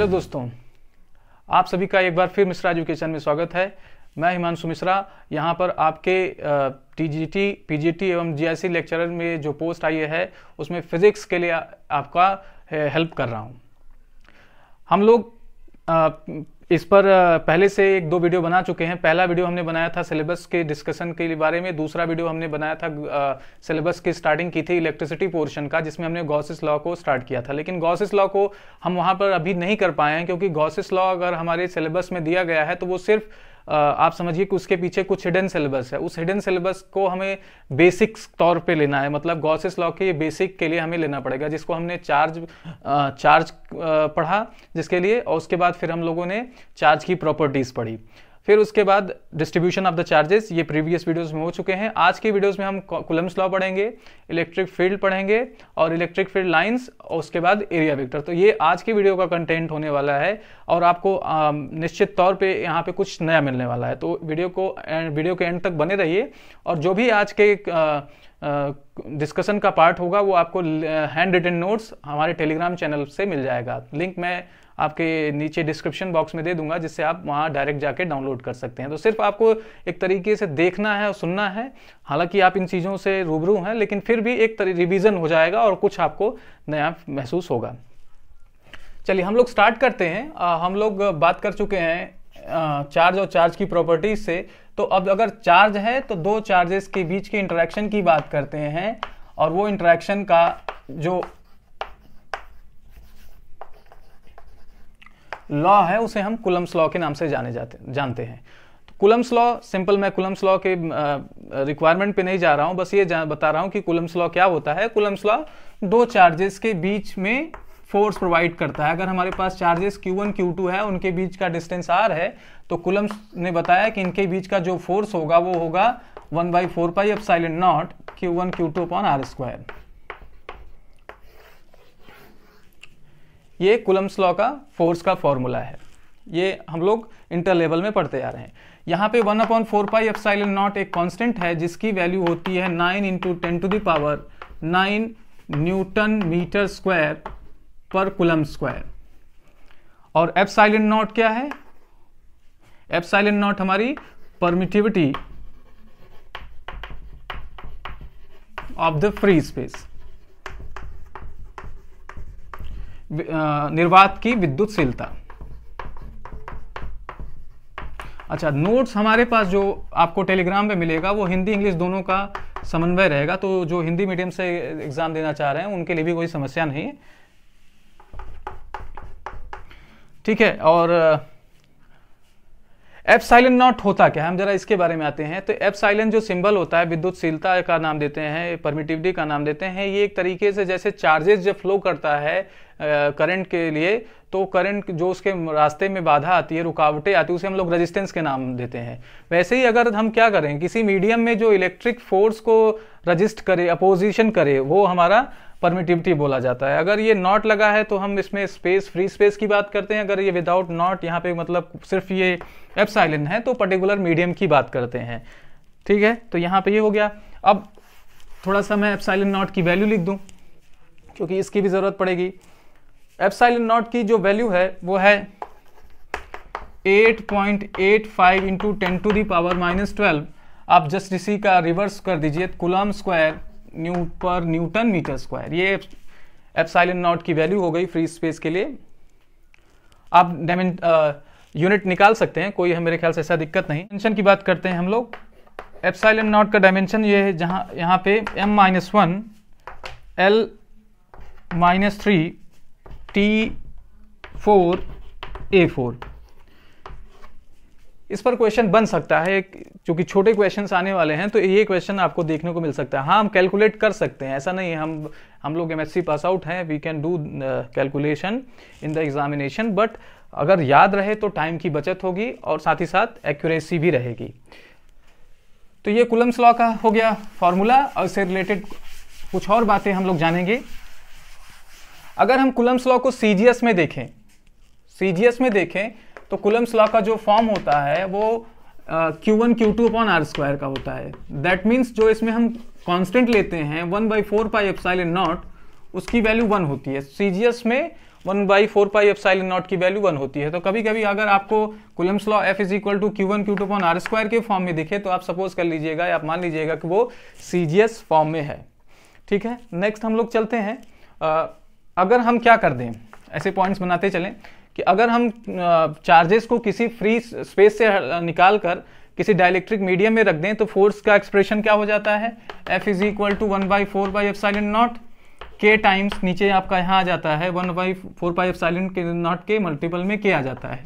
Hello दोस्तों आप सभी का एक बार फिर मिश्रा एजुकेशन में स्वागत है मैं हिमांशु मिश्रा यहाँ पर आपके टीजीटी, पीजीटी एवं जीआईसी लेक्चरर में जो पोस्ट आई है उसमें फिजिक्स के लिए आपका हेल्प कर रहा हूँ हम लोग इस पर पहले से एक दो वीडियो बना चुके हैं पहला वीडियो हमने बनाया था सिलेबस के डिस्कशन के बारे में दूसरा वीडियो हमने बनाया था सिलेबस की स्टार्टिंग की थी इलेक्ट्रिसिटी पोर्शन का जिसमें हमने गॉसिस लॉ को स्टार्ट किया था लेकिन गॉसिस लॉ को हम वहाँ पर अभी नहीं कर पाए हैं क्योंकि गॉसिस लॉ अगर हमारे सिलेबस में दिया गया है तो वो सिर्फ आप समझिए कि उसके पीछे कुछ हिडन सिलेबस है उस हिडन सिलेबस को हमें बेसिक तौर पे लेना है मतलब गॉसिस लॉ के बेसिक के लिए हमें लेना पड़ेगा जिसको हमने चार्ज चार्ज पढ़ा जिसके लिए और उसके बाद फिर हम लोगों ने चार्ज की प्रॉपर्टीज़ पढ़ी फिर उसके बाद डिस्ट्रीब्यूशन ऑफ द चार्जेस ये प्रीवियस वीडियोस में हो चुके हैं आज की वीडियोस में हम कुलम्स लॉ पढ़ेंगे इलेक्ट्रिक फील्ड पढ़ेंगे और इलेक्ट्रिक फील्ड लाइंस और उसके बाद एरिया वेक्टर तो ये आज की वीडियो का कंटेंट होने वाला है और आपको आ, निश्चित तौर पे यहाँ पे कुछ नया मिलने वाला है तो वीडियो को वीडियो के एंड तक बने रहिए और जो भी आज के डिस्कशन का पार्ट होगा वो आपको हैंड रिटन नोट्स हमारे टेलीग्राम चैनल से मिल जाएगा लिंक मैं आपके नीचे डिस्क्रिप्शन बॉक्स में दे दूंगा जिससे आप वहाँ डायरेक्ट जाके डाउनलोड कर सकते हैं तो सिर्फ आपको एक तरीके से देखना है और सुनना है हालांकि आप इन चीज़ों से रूबरू हैं लेकिन फिर भी एक रिविज़न हो जाएगा और कुछ आपको नया महसूस होगा चलिए हम लोग स्टार्ट करते हैं आ, हम लोग बात कर चुके हैं चार्ज और चार्ज की प्रॉपर्टीज से तो अब अगर चार्ज है तो दो चार्जेस के बीच के इंटरेक्शन की बात करते हैं और वो इंटरेक्शन का जो लॉ है उसे हम कुलम्स लॉ के नाम से जाने जाते जानते हैं तो कुलम्स लॉ सिंपल मैं कुलम्स लॉ के रिक्वायरमेंट पे नहीं जा रहा हूँ बस ये बता रहा हूँ कि कुलम्स लॉ क्या होता है कुलम्स लॉ दो चार्जेस के बीच में फोर्स प्रोवाइड करता है अगर हमारे पास चार्जेस Q1, Q2 है उनके बीच का डिस्टेंस R है तो कुलम्स ने बताया कि इनके बीच का जो फोर्स होगा वो होगा वन बाई फोर पाई अब epsilon naught Q one Q two upon R square ये कुलम्स लॉ का फोर्स का फॉर्मूला है ये हम लोग इंटर लेवल में पढ़ते जा रहे हैं यहाँ पे one upon four pi epsilon naught एक कांस्टेंट है जिसकी वैल्यू होती है nine into ten to the power nine newton metre square पर कुलम स्क्वायर और एफ साइलेंट नॉट क्या है एफ नॉट हमारी permittivity of the free space निर्वात की विद्युतशीलता अच्छा नोट्स हमारे पास जो आपको टेलीग्राम पे मिलेगा वो हिंदी इंग्लिश दोनों का समन्वय रहेगा तो जो हिंदी मीडियम से एग्ज़ाम देना चाह रहे हैं उनके लिए भी कोई समस्या नहीं ठीक है और साइलेंट नॉट होता क्या हम जरा इसके बारे में आते हैं तो साइलेंट जो सिंबल होता है विद्युतशीलता का नाम देते हैं परमिटिविटी का नाम देते हैं ये एक तरीके से जैसे चार्जेस जब फ्लो करता है करंट के लिए तो करंट जो उसके रास्ते में बाधा आती है रुकावटें आती है उसे हम लोग रेजिस्टेंस के नाम देते हैं वैसे ही अगर हम क्या करें किसी मीडियम में जो इलेक्ट्रिक फोर्स को रजिस्ट करे अपोजिशन करे वो हमारा परमिटिविटी बोला जाता है अगर ये नॉट लगा है तो हम इसमें स्पेस फ्री स्पेस की बात करते हैं अगर ये विदाउट नॉट यहाँ पे मतलब सिर्फ ये एप्साइलन है तो पर्टिकुलर मीडियम की बात करते हैं ठीक है तो यहाँ पे ये हो गया अब थोड़ा सा मैं एप्साइलन नॉट की वैल्यू लिख दूँ क्योंकि इसकी भी ज़रूरत पड़ेगी एप्साइलन नॉट की जो वैल्यू है वो है 8.85 point eight five into ten to the power minus twelve आप जस्ट इसी का रिवर्स कर दीजिए कुलम स्क्वायर न्यू पर न्यूटन मीटर स्क्वायर ये एप्साइल नॉट की वैल्यू हो गई फ्री स्पेस के लिए आप यूनिट निकाल सकते हैं कोई है मेरे ख्याल से ऐसा दिक्कत नहीं डायमेंशन की बात करते हैं हम लोग एप्साइल नॉट का डायमेंशन ये है जहाँ यहाँ पे M minus one L minus three T four A four इस पर क्वेश्चन बन सकता है क्योंकि छोटे क्वेश्चन आने वाले हैं तो ये क्वेश्चन आपको देखने को मिल सकता है हाँ हम कैलकुलेट कर सकते हैं ऐसा नहीं हम हम लोग एम पास आउट हैं we can do calculation in the examination but अगर याद रहे तो टाइम की बचत होगी और साथ ही साथ एक्यूरेसी भी रहेगी तो ये कुलम्स लॉ का हो गया फॉर्मूला और इससे रिलेटेड कुछ और बातें हम लोग जानेंगे अगर हम कुलम्स लॉ को सी में देखें सी में देखें तो कुलम्स लॉ का जो फॉर्म होता है वो Q one Q two upon R square का होता है दैट मीन्स जो इसमें हम कॉन्स्टेंट लेते हैं one by four pi epsilon naught उसकी वैल्यू वन होती है सीजीएस में one by four pi epsilon naught की वैल्यू वन होती है तो कभी कभी अगर आपको Coulomb's law F is equal to Q one Q two upon R square के फॉर्म में दिखे तो आप सपोज कर लीजिएगा या आप मान लीजिएगा कि वो एस फॉर्म में है ठीक है नेक्स्ट हम लोग चलते हैं आ, अगर हम क्या कर दें ऐसे पॉइंट्स बनाते चलें कि अगर हम चार्जेस को किसी फ्री स्पेस से निकाल कर किसी डायलेक्ट्रिक मीडियम में रख दें तो फोर्स का एक्सप्रेशन क्या हो जाता है F is equal to one by four by epsilon naught के टाइम्स नीचे आपका यहाँ आ जाता है one by four by epsilon के नॉट के मल्टीपल में के आ जाता है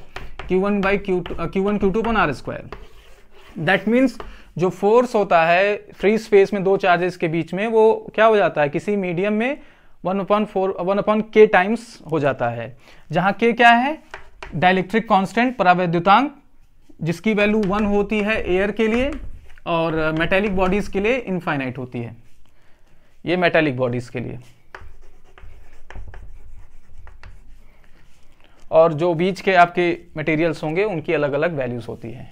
Q one by Q Q one Q two one R square that means जो फोर्स होता है फ्री स्पेस में दो चार्जेस के बीच में वो क्या हो जाता है किसी मीडियम में one upon four one upon K times हो जाता है जहां के क्या है डायलेक्ट्रिक कांस्टेंट परावैद्युतांक जिसकी वैल्यू वन होती है एयर के लिए और मेटेलिक बॉडीज के लिए इनफाइनाइट होती है ये मेटेलिक बॉडीज के लिए और जो बीच के आपके मटेरियल्स होंगे उनकी अलग अलग वैल्यूज होती है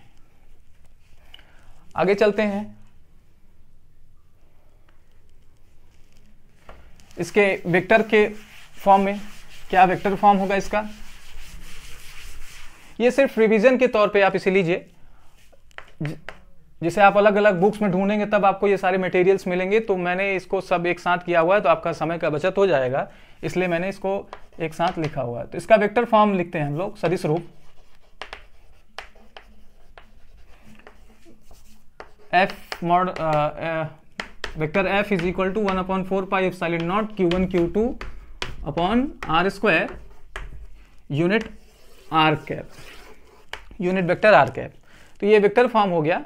आगे चलते हैं इसके वेक्टर के फॉर्म में क्या वेक्टर फॉर्म होगा इसका ये सिर्फ रिवीजन के तौर पे आप इसे लीजिए जिसे आप अलग अलग बुक्स में ढूंढेंगे तब आपको ये सारे मटेरियल्स मिलेंगे तो मैंने इसको सब एक साथ किया हुआ है तो आपका समय का बचत हो जाएगा इसलिए मैंने इसको एक साथ लिखा हुआ है तो इसका वेक्टर फॉर्म लिखते हैं हम लोग सदिश रूप F mod vector F is equal to one upon four pi epsilon naught Q one Q two upon R square unit R cap unit vector R cap तो ये वेक्टर फॉर्म हो गया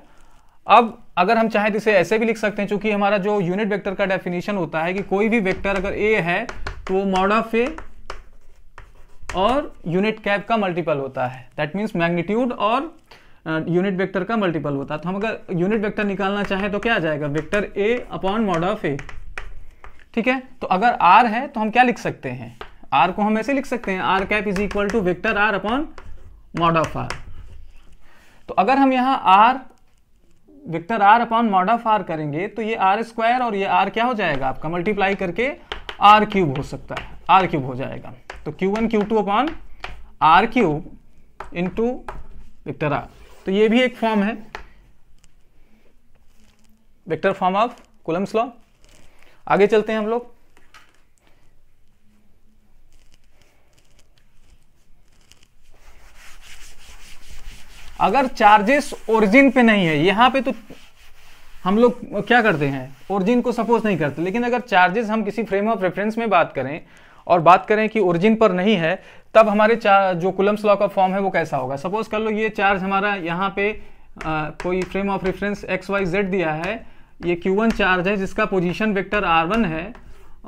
अब अगर हम चाहें तो इसे ऐसे भी लिख सकते हैं चूंकि हमारा जो यूनिट वेक्टर का डेफिनेशन होता है कि कोई भी वेक्टर अगर ए है तो वो मॉड ऑफ ए और यूनिट कैप का मल्टीपल होता है दैट मीन्स मैग्नीट्यूड और यूनिट वेक्टर का मल्टीपल होता है तो हम अगर यूनिट वेक्टर निकालना चाहें तो क्या आ जाएगा vector A upon mod of A ठीक है तो अगर आर है तो हम क्या लिख सकते हैं आर को हम ऐसे लिख सकते हैं R cap is equal to vector R upon mod of R तो अगर हम यहाँ R vector R upon mod of R करेंगे तो ये आर स्क्वायर और ये आर क्या हो जाएगा आपका मल्टीप्लाई करके आर क्यूब हो सकता है आर क्यूब हो जाएगा तो Q one Q two upon R cube into vector R तो ये भी एक फॉर्म है vector form of Coulomb's law आगे चलते हैं हम लोग अगर चार्जेस ओरिजिन पे नहीं है यहां पे तो हम लोग क्या करते हैं ओरिजिन को सपोज नहीं करते लेकिन अगर चार्जेस हम किसी फ्रेम ऑफ रेफरेंस में बात करें और बात करें कि ओरिजिन पर नहीं है तब हमारे चार जो कुलम्स लॉ का फॉर्म है वो कैसा होगा सपोज कर लो ये चार्ज हमारा यहाँ पे आ, कोई frame of reference X Y Z दिया है ये क्यू वन चार्ज है जिसका पोजीशन वेक्टर आर वन है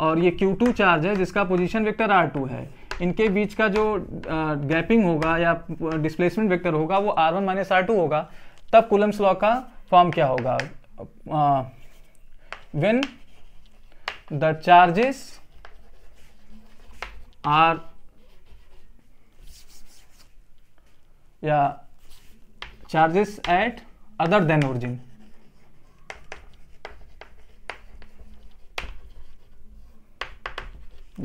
और ये क्यू टू चार्ज है जिसका पोजीशन वेक्टर आर टू है इनके बीच का जो गैपिंग होगा या डिस्प्लेसमेंट वेक्टर होगा वो R one minus R two होगा तब कुलम्स लॉ का फॉर्म क्या होगा वेन द चार्जेस आर या charges at other than origin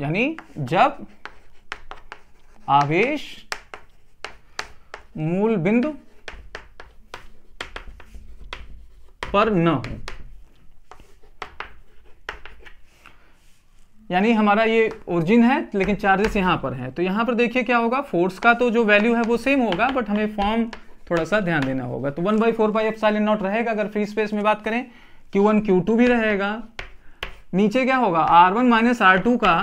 यानी जब आवेश मूल बिंदु पर न हो यानी हमारा ये ओरिजिन है लेकिन चार्जेस यहाँ पर हैं तो यहाँ पर देखिए क्या होगा फोर्स का तो जो वैल्यू है वो सेम होगा बट हमें फॉर्म थोड़ा सा ध्यान देना होगा तो one by four by epsilon naught रहेगा अगर फ्री स्पेस में बात करें क्यू वन क्यू टू भी रहेगा नीचे क्या होगा R one minus R two का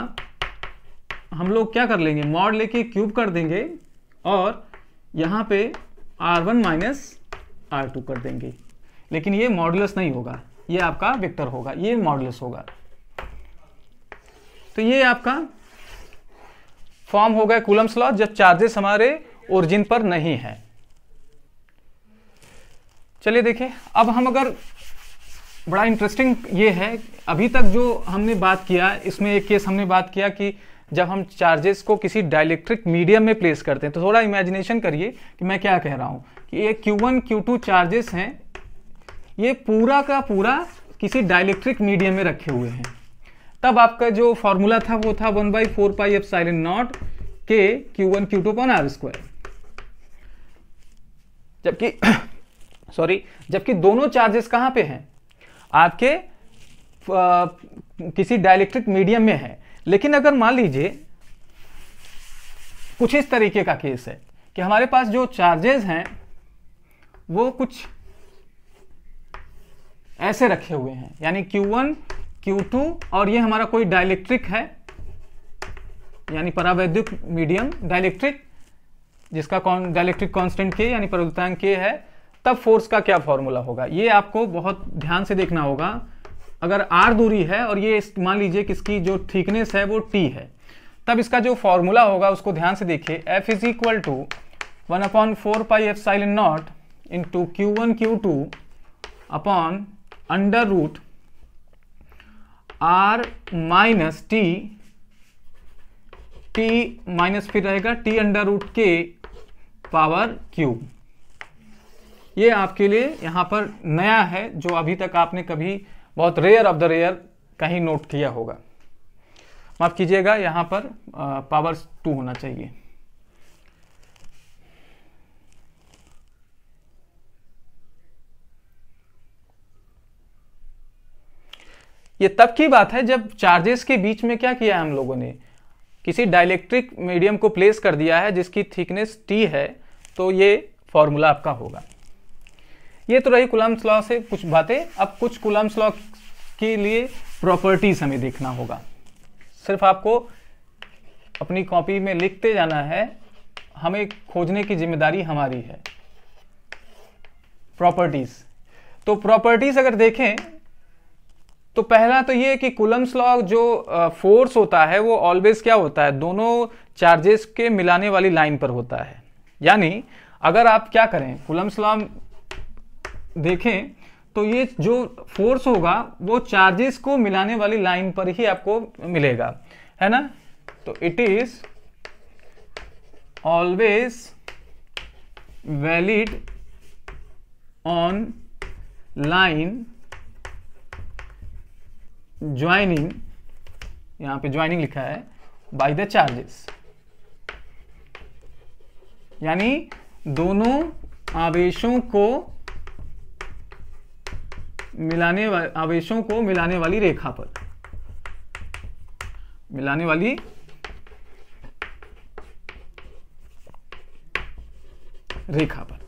हम लोग क्या कर लेंगे मॉड लेके क्यूब कर देंगे और यहाँ पे R one minus R two कर देंगे लेकिन ये मॉडलस नहीं होगा ये आपका वेक्टर होगा ये मॉडलस होगा तो ये आपका फॉर्म हो गया कूलम्स लॉ जब चार्जेस हमारे ओरिजिन पर नहीं है चलिए देखें अब हम अगर बड़ा इंटरेस्टिंग ये है अभी तक जो हमने बात किया इसमें एक केस हमने बात किया कि जब हम चार्जेस को किसी डायलेक्ट्रिक मीडियम में प्लेस करते हैं तो थोड़ा इमेजिनेशन करिए कि मैं क्या कह रहा हूँ कि ये Q1, Q2 चार्जेस हैं ये पूरा का पूरा किसी डायलेक्ट्रिक मीडियम में रखे हुए हैं तब आपका जो फॉर्मूला था वो था one by four pi epsilon naught के Q one Q two upon R square जबकि सॉरी जबकि दोनों चार्जेस कहां पे हैं आपके आ, किसी डायलेक्ट्रिक मीडियम में है लेकिन अगर मान लीजिए कुछ इस तरीके का केस है कि हमारे पास जो चार्जेस हैं वो कुछ ऐसे रखे हुए हैं यानी Q1 Q2 और ये हमारा कोई डायलेक्ट्रिक है यानी परावैद्युत मीडियम डायलेक्ट्रिक जिसका कौन डायलेक्ट्रिक कॉन्स्टेंट के यानी प्रवृत्तांक के है तब फोर्स का क्या फॉर्मूला होगा ये आपको बहुत ध्यान से देखना होगा अगर आर दूरी है और ये मान लीजिए कि इसकी जो थिकनेस है वो टी है तब इसका जो फॉर्मूला होगा उसको ध्यान से देखिए F is equal to one upon four pi epsilon naught into Q one Q two upon under root R minus T T minus फिर रहेगा टी अंडर रूट के पावर क्यूब ये आपके लिए यहां पर नया है जो अभी तक आपने कभी बहुत रेयर ऑफ द रेयर कहीं नोट किया होगा माफ़ कीजिएगा यहाँ पर पावर टू होना चाहिए ये तब की बात है जब चार्जेस के बीच में क्या किया है हम लोगों ने किसी डायलेक्ट्रिक मीडियम को प्लेस कर दिया है जिसकी थिकनेस टी है तो ये फॉर्मूला आपका होगा ये तो रही कुलम्स लॉ से कुछ बातें अब कुछ कुलम्स लॉ के लिए प्रॉपर्टीज हमें देखना होगा सिर्फ आपको अपनी कॉपी में लिखते जाना है हमें खोजने की जिम्मेदारी हमारी है प्रॉपर्टीज तो प्रॉपर्टीज अगर देखें तो पहला तो ये कि कुलम्स लॉ जो फोर्स होता है वो ऑलवेज क्या होता है दोनों चार्जेस के मिलाने वाली लाइन पर होता है यानी अगर आप क्या करें कुलम्स लॉ देखें तो ये जो फोर्स होगा वो चार्जेस को मिलाने वाली लाइन पर ही आपको मिलेगा है ना तो it is always valid online joining यहां पे ज्वाइनिंग लिखा है बाय द चार्जेस यानी दोनों आवेशों को मिलाने आवेशों को मिलाने वाली रेखा पर मिलाने वाली रेखा पर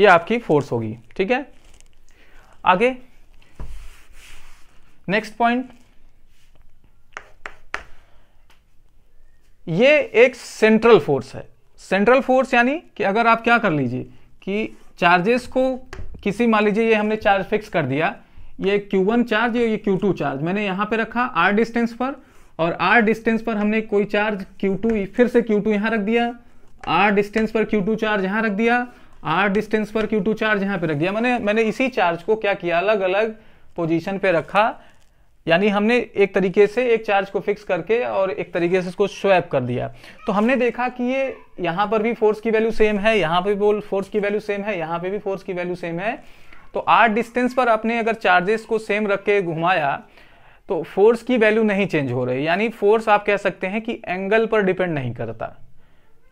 ये आपकी फोर्स होगी ठीक है आगे नेक्स्ट पॉइंट ये एक सेंट्रल फोर्स है सेंट्रल फोर्स यानी कि अगर आप क्या कर लीजिए कि चार्जेस को किसी मान लीजिए ये हमने चार्ज फिक्स कर दिया ये Q1 चार्ज या ये Q2 चार्ज मैंने यहां पे रखा R डिस्टेंस पर और R डिस्टेंस पर हमने कोई चार्ज Q2 फिर से Q2 टू यहां रख दिया R डिस्टेंस पर Q2 चार्ज यहां रख दिया R डिस्टेंस पर Q2 चार्ज यहां पे रख दिया मैंने मैंने इसी चार्ज को क्या किया अलग अलग पोजीशन पे रखा यानी हमने एक तरीके से एक चार्ज को फिक्स करके और एक तरीके से इसको स्वैप कर दिया तो हमने देखा कि ये यहाँ पर भी फोर्स की वैल्यू सेम है यहाँ पर भी फोर्स की वैल्यू सेम है यहाँ पे भी फोर्स की वैल्यू सेम है तो आठ डिस्टेंस पर आपने अगर चार्जेस को सेम रख के घुमाया तो फोर्स की वैल्यू नहीं चेंज हो रही यानी फोर्स आप कह सकते हैं कि एंगल पर डिपेंड नहीं करता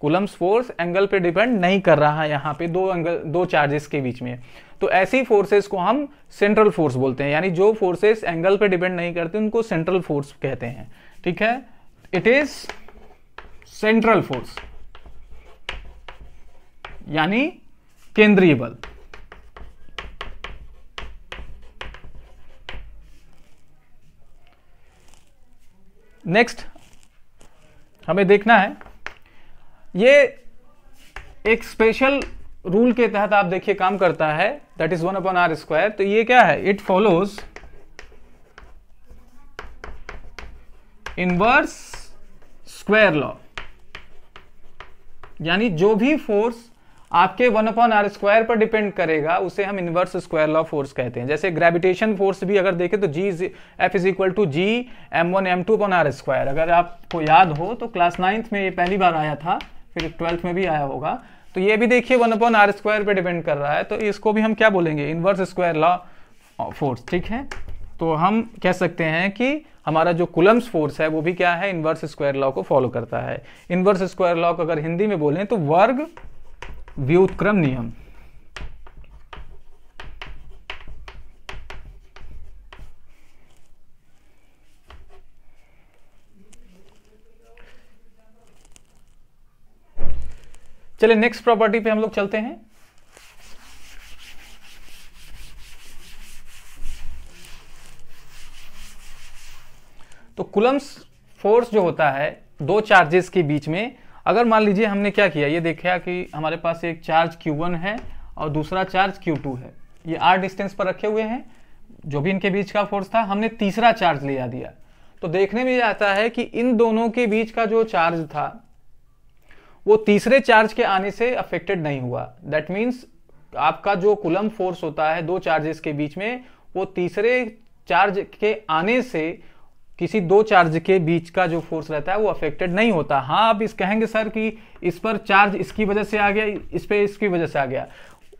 कुलम्स फोर्स एंगल पे डिपेंड नहीं कर रहा है यहाँ पे दो एंगल दो चार्जेस के बीच में तो ऐसी फोर्सेस को हम सेंट्रल फोर्स बोलते हैं यानी जो फोर्सेस एंगल पे डिपेंड नहीं करते उनको सेंट्रल फोर्स कहते हैं ठीक है इट इज सेंट्रल फोर्स यानी केंद्रीय बल नेक्स्ट हमें देखना है ये एक स्पेशल रूल के तहत आप देखिए काम करता है that is one upon R square तो ये क्या है it follows inverse square law यानी जो भी फोर्स आपके वन अपॉन आर स्क्वायर पर डिपेंड करेगा उसे हम इनवर्स स्क्वायर लॉ फोर्स कहते हैं जैसे ग्रेविटेशन फोर्स भी अगर देखें तो G F is equal to G M one M two upon R square अगर आपको याद हो तो क्लास नाइन्थ में ये पहली बार आया था फिर ट्वेल्थ में भी आया होगा तो ये भी देखिए वन अपॉन आर स्क्वायर पर डिपेंड कर रहा है तो इसको भी हम क्या बोलेंगे इनवर्स स्क्वायर लॉ फोर्स ठीक है तो हम कह सकते हैं कि हमारा जो कुलम्स फोर्स है वो भी क्या है इनवर्स स्क्वायर लॉ को फॉलो करता है इनवर्स स्क्वायर लॉ को अगर हिंदी में बोलें तो वर्ग व्युत्क्रम नियम चले नेक्स्ट प्रॉपर्टी पे हम लोग चलते हैं तो कुलम्स फोर्स जो होता है दो चार्जेस के बीच में अगर मान लीजिए हमने क्या किया ये देखा कि हमारे पास एक चार्ज Q1 है और दूसरा चार्ज Q2 है ये आर डिस्टेंस पर रखे हुए हैं जो भी इनके बीच का फोर्स था हमने तीसरा चार्ज ले आ दिया तो देखने में आता है कि इन दोनों के बीच का जो चार्ज था वो तीसरे चार्ज के आने से अफेक्टेड नहीं हुआ दैट मीन्स आपका जो कुलम फोर्स होता है दो चार्जेस के बीच में वो तीसरे चार्ज के आने से किसी दो चार्ज के बीच का जो फोर्स रहता है वो अफेक्टेड नहीं होता हाँ आप इस कहेंगे सर कि इस पर चार्ज इसकी वजह से आ गया इस पर इसकी वजह से आ गया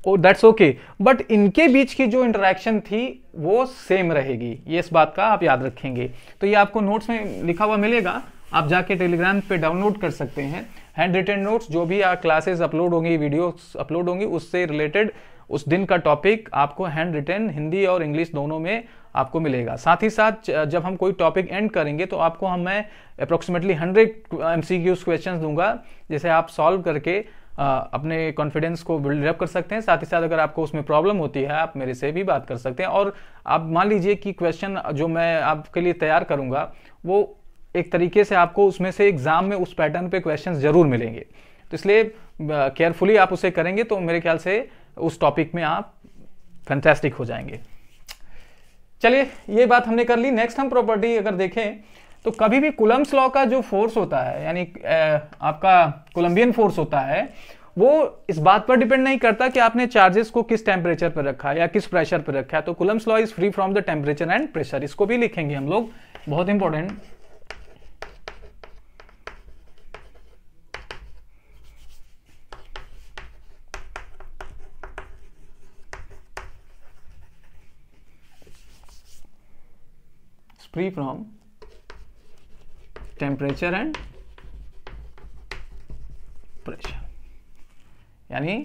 ओ दैट्स ओके बट इनके बीच की जो इंटरेक्शन थी वो सेम रहेगी ये इस बात का आप याद रखेंगे तो ये आपको नोट्स में लिखा हुआ मिलेगा आप जाके टेलीग्राम पे डाउनलोड कर सकते हैं हैंड रिटन नोट्स जो भी क्लासेस अपलोड होंगी वीडियो अपलोड होंगी उससे रिलेटेड उस दिन का टॉपिक आपको हैंड रिटर्न हिंदी और इंग्लिश दोनों में आपको मिलेगा साथ ही साथ जब हम कोई टॉपिक एंड करेंगे तो आपको हम मैं approximately hundred M C Qs question दूंगा जिसे आप सॉल्व करके आ, अपने कॉन्फिडेंस को बिल्डअप कर सकते हैं साथ ही साथ अगर आपको उसमें प्रॉब्लम होती है आप मेरे से भी बात कर सकते हैं और आप मान लीजिए कि क्वेश्चन जो मैं आपके लिए तैयार करूंगा वो एक तरीके से आपको उसमें से एग्जाम में उस पैटर्न पे क्वेश्चन जरूर मिलेंगे तो इसलिए केयरफुली आप उसे करेंगे तो मेरे ख्याल से उस टॉपिक में आप फैंटेस्टिक हो जाएंगे चलिए ये बात हमने कर ली नेक्स्ट हम प्रॉपर्टी अगर देखें तो कभी भी कुलम्स लॉ का जो फोर्स होता है यानी आपका कोलंबियन फोर्स होता है वो इस बात पर डिपेंड नहीं करता कि आपने चार्जेस को किस टेम्परेचर पर रखा है या किस प्रेशर पर रखा है तो Coulomb's law is free from the temperature and pressure इसको भी लिखेंगे हम लोग बहुत important free from temperature and pressure yani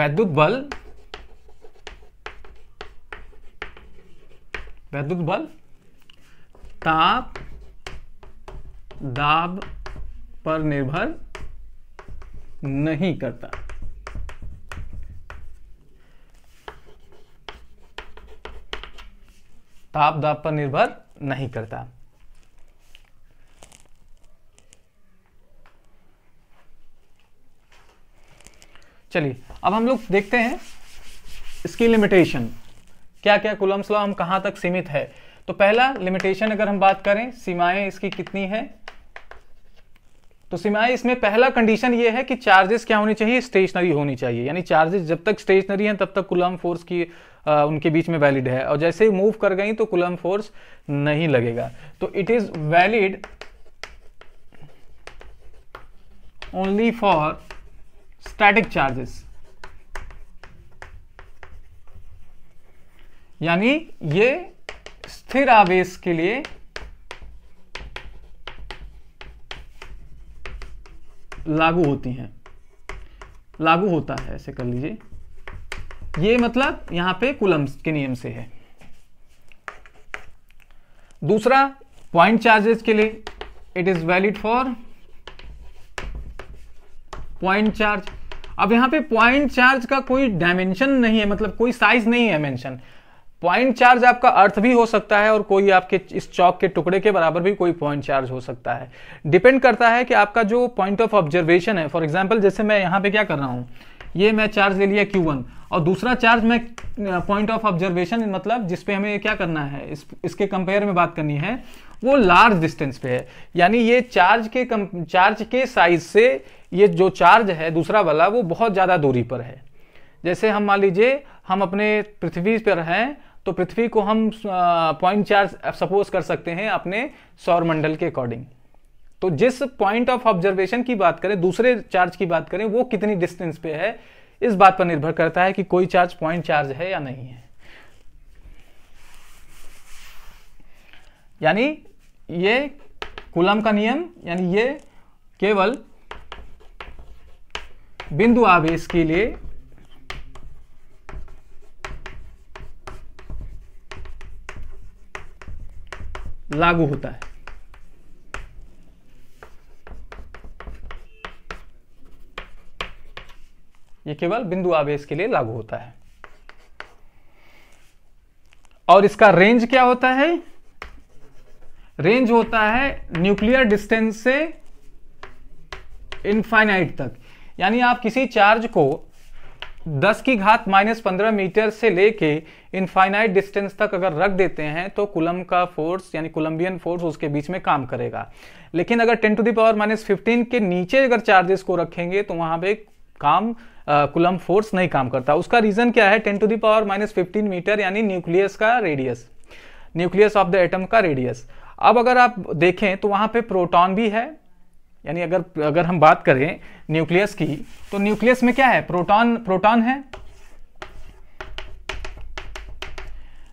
vaidyut bal vaidyut bal taap दाब पर निर्भर नहीं करता ताप दाब पर निर्भर नहीं करता चलिए अब हम लोग देखते हैं इसकी लिमिटेशन क्या क्या कुलम्स लॉ हम कहां तक सीमित है तो पहला लिमिटेशन अगर हम बात करें सीमाएं इसकी कितनी है तो सीमाएं इसमें पहला कंडीशन ये है कि चार्जेस क्या होनी चाहिए स्टेशनरी होनी चाहिए यानी चार्जेस जब तक स्टेशनरी हैं तब तक कुलम फोर्स की उनके बीच में वैलिड है और जैसे ही मूव कर गई तो कुलम फोर्स नहीं लगेगा तो it is valid only for static charges यानी ये स्थिर आवेश के लिए लागू होती हैं लागू होता है ऐसे कर लीजिए ये मतलब यहां पे कुलम्स के नियम से है दूसरा पॉइंट चार्जेस के लिए it is valid for point charge अब यहां पे पॉइंट चार्ज का कोई डायमेंशन नहीं है मतलब कोई साइज नहीं है मेंशन पॉइंट चार्ज आपका अर्थ भी हो सकता है और कोई आपके इस चौक के टुकड़े के बराबर भी कोई पॉइंट चार्ज हो सकता है डिपेंड करता है कि आपका जो पॉइंट ऑफ ऑब्जर्वेशन है फॉर एग्जाम्पल जैसे मैं यहां पे क्या कर रहा हूं ये मैं चार्ज ले लिया क्यू वन और दूसरा चार्ज मैं पॉइंट ऑफ ऑब्जर्वेशन मतलब जिस पे हमें क्या करना है इस इसके कंपेयर में बात करनी है वो लार्ज डिस्टेंस पे है यानी ये चार्ज के कम चार्ज के साइज से ये जो चार्ज है दूसरा वाला वो बहुत ज़्यादा दूरी पर है जैसे हम मान लीजिए हम अपने पृथ्वी पर हैं तो पृथ्वी को हम पॉइंट चार्ज सपोज कर सकते हैं अपने सौर मंडल के अकॉर्डिंग तो जिस पॉइंट ऑफ ऑब्जर्वेशन की बात करें दूसरे चार्ज की बात करें वो कितनी डिस्टेंस पे है इस बात पर निर्भर करता है कि कोई चार्ज पॉइंट चार्ज है या नहीं है यानी ये कुलम का नियम यानी ये केवल बिंदु आवेश के लिए लागू होता है ये केवल बिंदु आवेश के लिए लागू होता है और इसका रेंज क्या होता है रेंज होता है न्यूक्लियर डिस्टेंस से इनफाइनाइट तक यानी आप किसी चार्ज को 10 की घात माइनस पंद्रह मीटर से लेके इनफाइनाइट डिस्टेंस तक अगर रख देते हैं तो कुलम का फोर्स यानी कोलंबियन फोर्स उसके बीच में काम करेगा लेकिन अगर 10 to the power power minus fifteen के नीचे अगर चार्जेस को रखेंगे तो वहां पे काम कुलम फोर्स नहीं काम करता उसका रीजन क्या है ten to the power minus fifteen metre यानी न्यूक्लियस का radius nucleus of the atom का रेडियस अब अगर आप देखें तो वहां पे प्रोटॉन भी है यानी अगर अगर हम बात करें न्यूक्लियस की तो न्यूक्लियस में क्या है प्रोटॉन प्रोटॉन है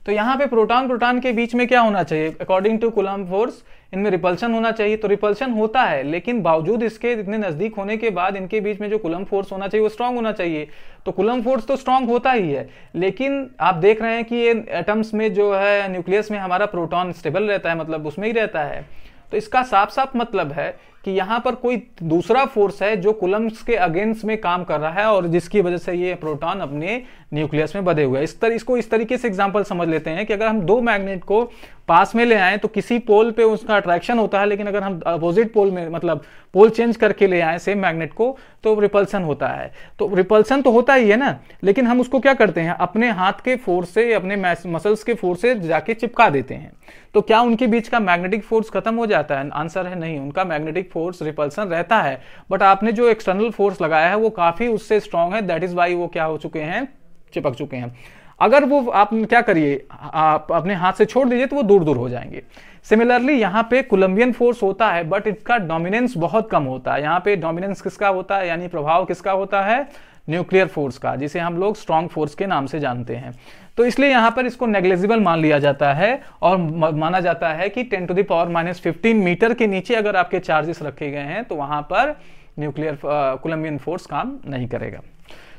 तो यहाँ पे प्रोटॉन प्रोटॉन के बीच में क्या होना चाहिए अकॉर्डिंग टू कुलम फोर्स इनमें रिपल्शन होना चाहिए तो रिपल्शन होता है लेकिन बावजूद इसके इतने नजदीक होने के बाद इनके बीच में जो कुलम फोर्स होना चाहिए वो स्ट्रांग होना चाहिए तो कुलम फोर्स तो स्ट्रांग होता ही है लेकिन आप देख रहे हैं कि ये एटम्स में जो है न्यूक्लियस में हमारा प्रोटोन स्टेबल रहता है मतलब उसमें ही रहता है तो इसका साफ साफ मतलब है कि यहाँ पर कोई दूसरा फोर्स है जो कुलम्स के अगेंस्ट में काम कर रहा है और जिसकी वजह से ये प्रोटॉन अपने न्यूक्लियस में बधे हुए हैं इस तरह इसको इस तरीके से एग्जाम्पल समझ लेते हैं कि अगर हम दो मैग्नेट को पास में ले आए तो किसी पोल पे उसका अट्रैक्शन होता है लेकिन अगर हम अपोजिट पोल में मतलब पोल चेंज करके ले आए सेम मैग्नेट को तो रिपल्सन होता है तो रिपल्सन तो होता ही है ना लेकिन हम उसको क्या करते हैं अपने हाथ के फोर्स से अपने मसल्स के फोर्स से जाके चिपका देते हैं तो क्या उनके बीच का मैग्नेटिक फोर्स खत्म हो जाता है आंसर है नहीं उनका मैग्नेटिक फोर्स रिपल्सन रहता है बट आपने जो एक्सटर्नल फोर्स लगाया है वो काफी उससे स्ट्रांग है दैट इज वाई वो क्या हो चुके हैं चिपक चुके हैं अगर वो आप क्या करिए आप अपने हाथ से छोड़ दीजिए तो वो दूर दूर हो जाएंगे सिमिलरली यहाँ पे कोलंबियन फोर्स होता है बट इसका डोमिनेंस बहुत कम होता है यहाँ पे डोमिनेंस किसका होता है यानी प्रभाव किसका होता है न्यूक्लियर फोर्स का जिसे हम लोग स्ट्रॉन्ग फोर्स के नाम से जानते हैं तो इसलिए यहाँ पर इसको नेग्लेजिबल मान लिया जाता है और माना जाता है कि ten to the power minus fifteen metre के नीचे अगर आपके चार्जेस रखे गए हैं तो वहां पर न्यूक्लियर कोलंबियन फोर्स काम नहीं करेगा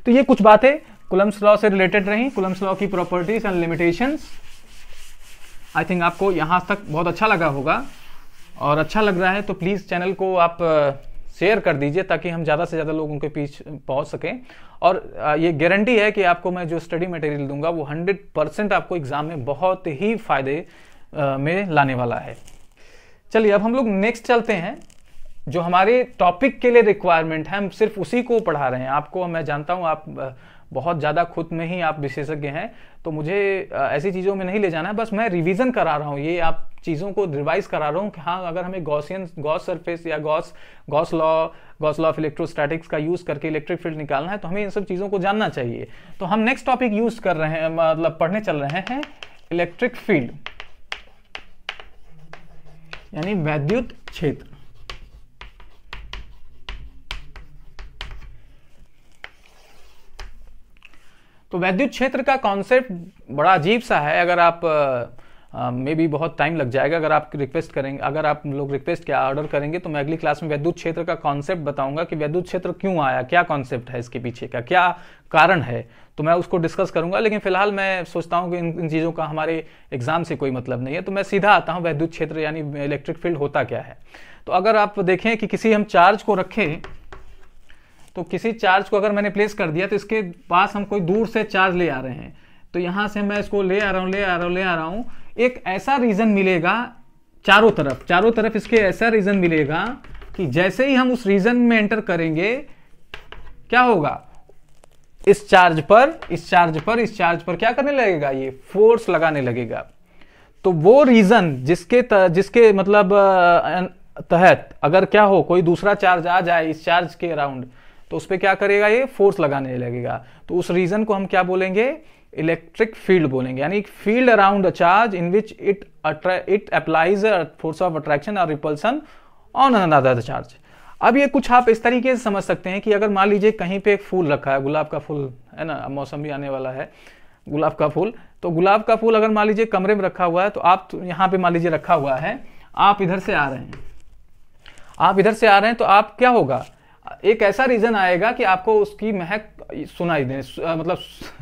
तो ये कुछ बातें कुलम्स लॉ से रिलेटेड रही कुलम्स लॉ की properties and limitations I think आपको यहाँ तक बहुत अच्छा लगा होगा और अच्छा लग रहा है तो प्लीज़ चैनल को आप शेयर कर दीजिए ताकि हम ज़्यादा से ज़्यादा लोगों के पीछे पहुँच सकें और ये गारंटी है कि आपको मैं जो स्टडी मटेरियल दूंगा वो 100 परसेंट आपको एग्ज़ाम में बहुत ही फ़ायदे में लाने वाला है चलिए अब हम लोग नेक्स्ट चलते हैं जो हमारे टॉपिक के लिए रिक्वायरमेंट है हम सिर्फ उसी को पढ़ा रहे हैं आपको मैं जानता हूँ आप बहुत ज़्यादा खुद में ही आप विशेषज्ञ हैं तो मुझे ऐसी चीज़ों में नहीं ले जाना है बस मैं रिवीजन करा रहा हूँ ये आप चीज़ों को रिवाइज करा रहा हूँ कि हाँ अगर हमें गॉसियन गॉस सरफेस या Gauss Gauss law Gauss law of electrostatics का यूज़ करके इलेक्ट्रिक फील्ड निकालना है तो हमें इन सब चीज़ों को जानना चाहिए तो हम नेक्स्ट टॉपिक यूज़ कर रहे हैं मतलब पढ़ने चल रहे हैं इलेक्ट्रिक फील्ड यानी वैद्युत क्षेत्र तो वैद्युत क्षेत्र का कॉन्सेप्ट बड़ा अजीब सा है अगर आप मे बी बहुत टाइम लग जाएगा अगर आप रिक्वेस्ट करेंगे अगर आप लोग रिक्वेस्ट क्या ऑर्डर करेंगे तो मैं अगली क्लास में वैद्युत क्षेत्र का कॉन्सेप्ट बताऊंगा कि वैद्युत क्षेत्र क्यों आया क्या कॉन्सेप्ट है इसके पीछे का क्या कारण है तो मैं उसको डिस्कस करूंगा लेकिन फिलहाल मैं सोचता हूँ कि इन इन चीज़ों का हमारे एग्जाम से कोई मतलब नहीं है तो मैं सीधा आता हूँ वैद्युत क्षेत्र यानी इलेक्ट्रिक फील्ड होता क्या है तो अगर आप देखें कि किसी हम चार्ज को रखें तो किसी चार्ज को अगर मैंने प्लेस कर दिया तो इसके पास हम कोई दूर से चार्ज ले आ रहे हैं तो यहाँ से मैं इसको ले आ रहा हूँ ले आ रहा हूँ ले आ रहा हूँ एक ऐसा रीज़न मिलेगा चारों तरफ चारों तरफ इसके ऐसा रीज़न मिलेगा कि जैसे ही हम उस रीज़न में एंटर करेंगे क्या होगा इस चार्ज पर इस चार्ज पर इस चार्ज पर क्या करने लगेगा ये फोर्स लगाने लगेगा तो वो रीज़न जिसके त, जिसके मतलब तहत अगर क्या हो कोई दूसरा चार्ज आ जाए इस चार्ज के अराउंड तो उस पर क्या करेगा ये फोर्स लगाने लगेगा तो उस रीजन को हम क्या बोलेंगे इलेक्ट्रिक फील्ड बोलेंगे यानी field around a charge in which it it applies force of attraction और रिपल्सन ऑन अनदर चार्ज अब ये कुछ आप इस तरीके से समझ सकते हैं कि अगर मान लीजिए कहीं पे एक फूल रखा है गुलाब का फूल है ना मौसम भी आने वाला है गुलाब का फूल तो गुलाब का फूल अगर मान लीजिए कमरे में रखा हुआ है तो आप तो यहाँ पे मान लीजिए रखा हुआ है आप इधर से आ रहे हैं आप इधर से आ रहे हैं तो आप क्या होगा एक ऐसा रीजन आएगा कि आपको उसकी महक सुनाई देने मतलब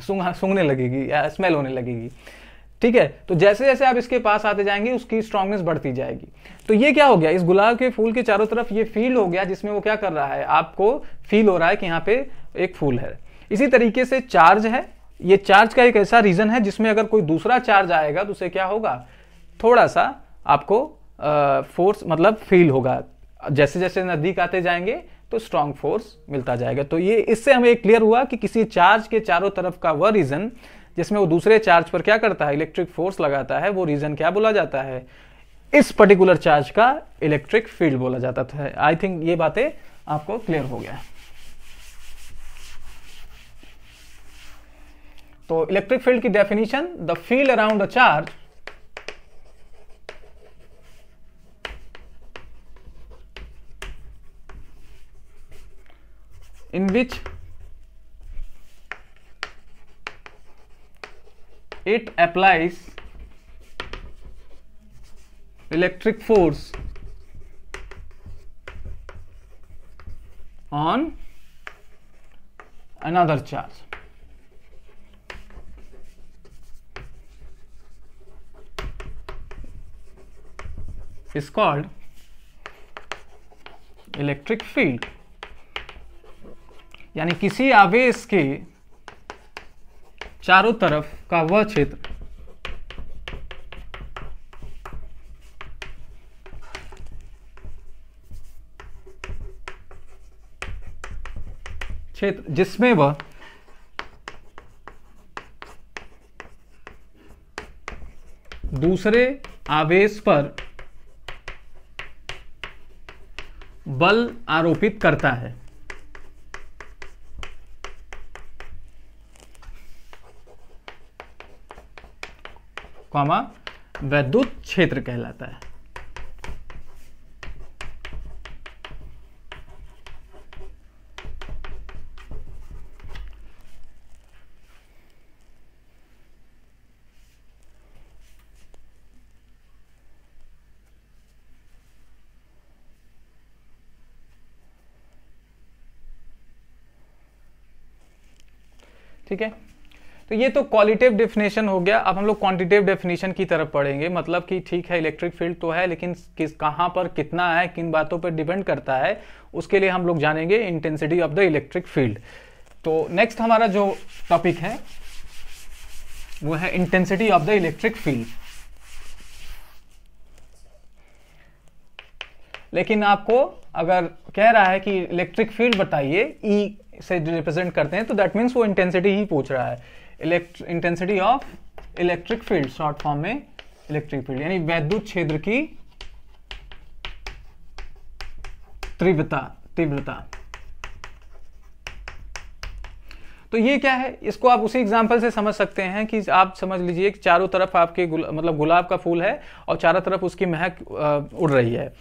सूंघने लगेगी या स्मेल होने लगेगी ठीक है तो जैसे जैसे आप इसके पास आते जाएंगे उसकी स्ट्रांगनेस बढ़ती जाएगी तो ये क्या हो गया इस गुलाब के फूल के चारों तरफ ये फील्ड हो गया जिसमें वो क्या कर रहा है आपको फील हो रहा है कि यहाँ पे एक फूल है इसी तरीके से चार्ज है ये चार्ज का एक ऐसा रीजन है जिसमें अगर कोई दूसरा चार्ज आएगा तो उसे क्या होगा थोड़ा सा आपको फोर्स मतलब फील होगा जैसे जैसे नजदीक आते जाएंगे तो स्ट्रांग फोर्स मिलता जाएगा तो ये इससे हमें क्लियर हुआ कि किसी चार्ज के चारों तरफ का वह रीजन जिसमें वो दूसरे चार्ज पर क्या करता है इलेक्ट्रिक फोर्स लगाता है वो रीजन क्या बोला जाता है इस पर्टिकुलर चार्ज का इलेक्ट्रिक फील्ड बोला जाता था आई थिंक ये बातें आपको क्लियर हो गया तो इलेक्ट्रिक फील्ड की definition the field around a charge in which it applies electric force on another charge. is called electric field. यानी किसी आवेश के चारों तरफ का वह क्षेत्र क्षेत्र जिसमें वह दूसरे आवेश पर बल आरोपित करता है कॉमा वैद्युत क्षेत्र कहलाता है ठीक है तो ये तो क्वालिटिव डेफिनेशन हो गया अब हम लोग क्वांटिटिव डेफिनेशन की तरफ पढ़ेंगे मतलब कि ठीक है इलेक्ट्रिक फील्ड तो है लेकिन किस कहाँ पर कितना है किन बातों पर डिपेंड करता है उसके लिए हम लोग जानेंगे intensity of the electric field तो नेक्स्ट हमारा जो टॉपिक है वो है intensity of the electric field लेकिन आपको अगर कह रहा है कि इलेक्ट्रिक फील्ड बताइए ई e से रिप्रेजेंट करते हैं तो दैट मीन्स वो इंटेंसिटी ही पूछ रहा है intensity of electric field short form में इलेक्ट्रिक फील्ड यानी वैद्युत क्षेत्र की तीव्रता तीव्रता तो ये क्या है इसको आप उसी एग्जाम्पल से समझ सकते हैं कि आप समझ लीजिए कि चारों तरफ आपके गुला, मतलब गुलाब का फूल है और चारों तरफ उसकी महक उड़ रही है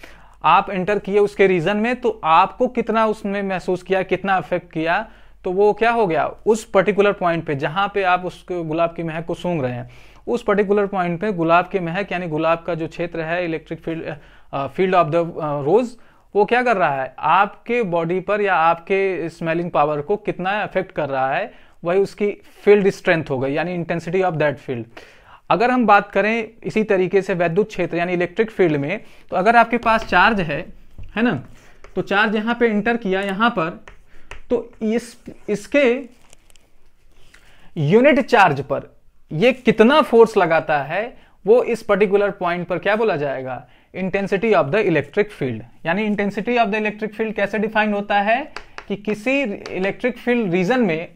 आप एंटर किए उसके रीजन में तो आपको कितना उसमें महसूस किया कितना अफेक्ट किया तो वो क्या हो गया उस पर्टिकुलर पॉइंट पे जहाँ पे आप उस गुलाब की महक को सूंघ रहे हैं उस पर्टिकुलर पॉइंट पे गुलाब की महक यानी गुलाब का जो क्षेत्र है electric field field of the rose वो क्या कर रहा है आपके बॉडी पर या आपके स्मेलिंग पावर को कितना अफेक्ट कर रहा है वही उसकी फील्ड स्ट्रेंथ हो गई यानी इंटेंसिटी ऑफ दैट फील्ड अगर हम बात करें इसी तरीके से वैद्युत क्षेत्र यानी इलेक्ट्रिक फील्ड में तो अगर आपके पास चार्ज है है ना तो चार्ज यहाँ पे इंटर किया यहाँ पर तो इस इसके यूनिट चार्ज पर यह कितना फोर्स लगाता है वो इस पर्टिकुलर पॉइंट पर क्या बोला जाएगा intensity of the electric field यानी intensity of the electric field कैसे डिफाइन होता है कि किसी इलेक्ट्रिक फील्ड रीजन में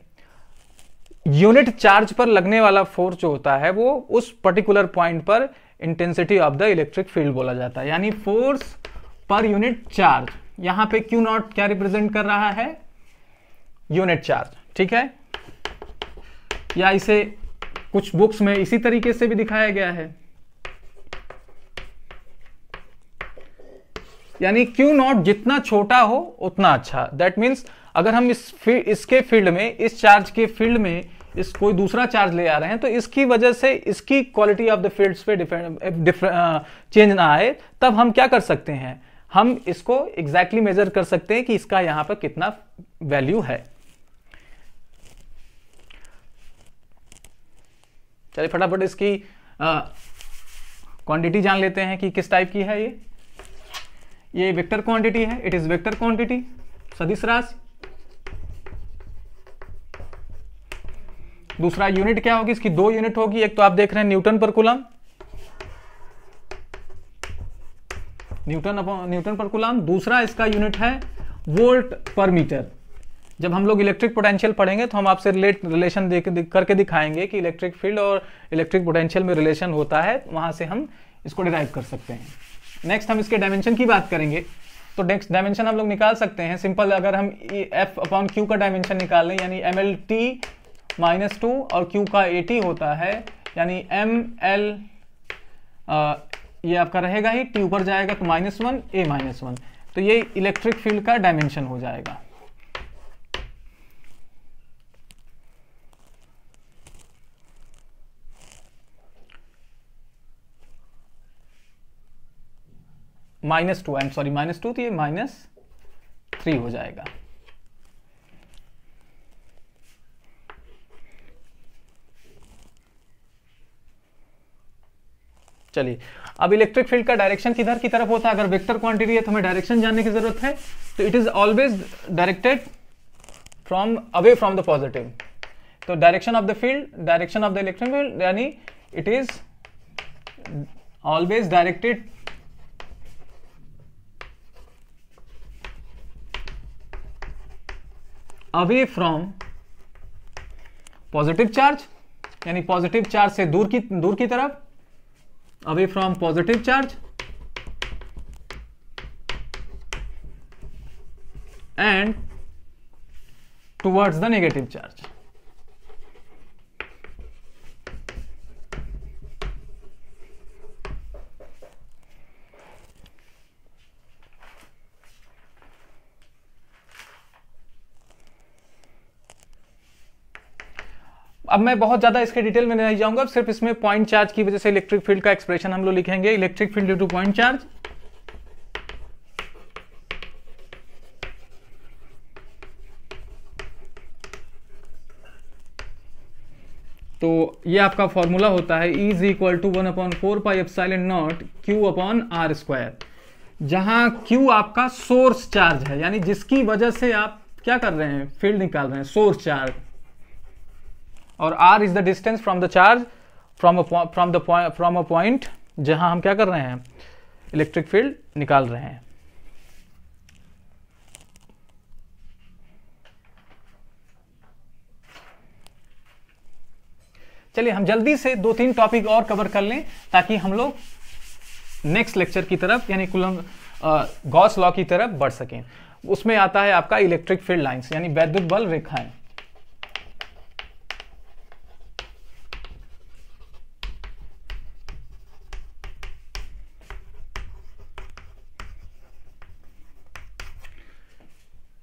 यूनिट चार्ज पर लगने वाला फोर्स जो होता है वो उस पर्टिकुलर पॉइंट पर intensity of the electric field बोला जाता है यानी फोर्स पर यूनिट चार्ज यहां पे क्यू नॉट क्या रिप्रेजेंट कर रहा है यूनिट चार्ज ठीक है या इसे कुछ बुक्स में इसी तरीके से भी दिखाया गया है यानी क्यू नॉट जितना छोटा हो उतना अच्छा दैट मीन्स अगर हम इस फी, इसके फील्ड में इस चार्ज के फील्ड में इस कोई दूसरा चार्ज ले आ रहे हैं तो इसकी वजह से इसकी क्वालिटी ऑफ द फील्ड्स पे चेंज ना आए तब हम क्या कर सकते हैं हम इसको एग्जैक्टली exactly मेजर कर सकते हैं कि इसका यहाँ पर कितना वैल्यू है चलिए फटाफट इसकी क्वांटिटी जान लेते हैं कि किस टाइप की है ये ये वेक्टर क्वांटिटी है इट इज वेक्टर क्वांटिटी सदिश राशि दूसरा यूनिट क्या होगी इसकी दो यूनिट होगी एक तो आप देख रहे हैं newton per coulomb newton newton per coulomb दूसरा इसका यूनिट है वोल्ट पर मीटर जब हम लोग इलेक्ट्रिक पोटेंशियल पढ़ेंगे तो हम आपसे रिलेट रिलेशन देख करके दिखाएंगे कि इलेक्ट्रिक फील्ड और इलेक्ट्रिक पोटेंशियल में रिलेशन होता है तो वहाँ से हम इसको डिराइव कर सकते हैं नेक्स्ट हम इसके डायमेंशन की बात करेंगे तो नेक्स्ट डायमेंशन हम लोग निकाल सकते हैं सिंपल अगर हम एफ अपॉन क्यू का डायमेंशन निकाल लें यानी M L T minus two और क्यू का ए टी होता है यानी एम एल ये आपका रहेगा ही टी ऊपर जाएगा तो minus one A minus one तो ये इलेक्ट्रिक फील्ड का डायमेंशन हो जाएगा minus two and sorry minus two तो ये माइनस थ्री हो जाएगा चलिए अब इलेक्ट्रिक फील्ड का डायरेक्शन किधर की तरफ होता है अगर वेक्टर क्वांटिटी है तो हमें डायरेक्शन जानने की जरूरत है तो it is always directed from away from the positive तो direction of the field direction of the electric field यानी it is always directed away from positive charge यानी पॉजिटिव चार्ज से दूर की दूर की तरफ away from positive charge and towards the negative charge अब मैं बहुत ज्यादा इसके डिटेल में नहीं जाऊंगा सिर्फ इसमें पॉइंट चार्ज की वजह से इलेक्ट्रिक फील्ड का एक्सप्रेशन हम लोग लिखेंगे electric field due to point charge तो ये आपका फॉर्मूला होता है is equal to one upon four pi epsilon naught Q upon R square जहां क्यू आपका सोर्स चार्ज है यानी जिसकी वजह से आप क्या कर रहे हैं फील्ड निकाल रहे हैं सोर्स चार्ज और R is the distance from the charge from from the from a point जहां हम क्या कर रहे हैं इलेक्ट्रिक फील्ड निकाल रहे हैं चलिए हम जल्दी से दो तीन टॉपिक और कवर कर लें ताकि हम लोग नेक्स्ट लेक्चर की तरफ यानी कुलम गॉस लॉ की तरफ बढ़ सकें उसमें आता है आपका इलेक्ट्रिक फील्ड लाइंस यानी वैद्युत बल रेखाएं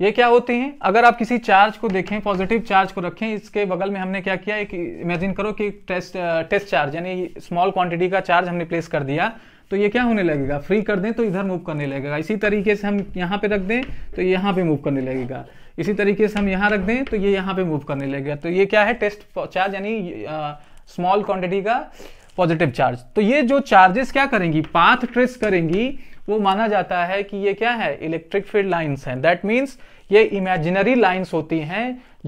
ये क्या होते हैं अगर आप किसी चार्ज को देखें पॉजिटिव चार्ज को रखें इसके बगल में हमने क्या किया एक इमेजिन करो कि टेस्ट टेस्ट चार्ज यानी स्मॉल क्वांटिटी का चार्ज हमने प्लेस कर दिया तो ये क्या होने लगेगा फ्री कर दें तो इधर मूव करने लगेगा इसी तरीके से हम यहाँ पे रख दें तो यहाँ पे मूव करने लगेगा इसी तरीके से हम यहाँ रख दें तो ये यहाँ पे मूव करने लगेगा तो ये क्या है टेस्ट चार्ज यानी स्मॉल uh, क्वांटिटी का पॉजिटिव चार्ज तो ये जो चार्जेस क्या करेंगी पाथ ट्रेस करेंगी वो माना जाता है कि ये क्या है इलेक्ट्रिक फील्ड लाइंस हैं दैट मीन्स ये इमेजिनरी लाइंस होती हैं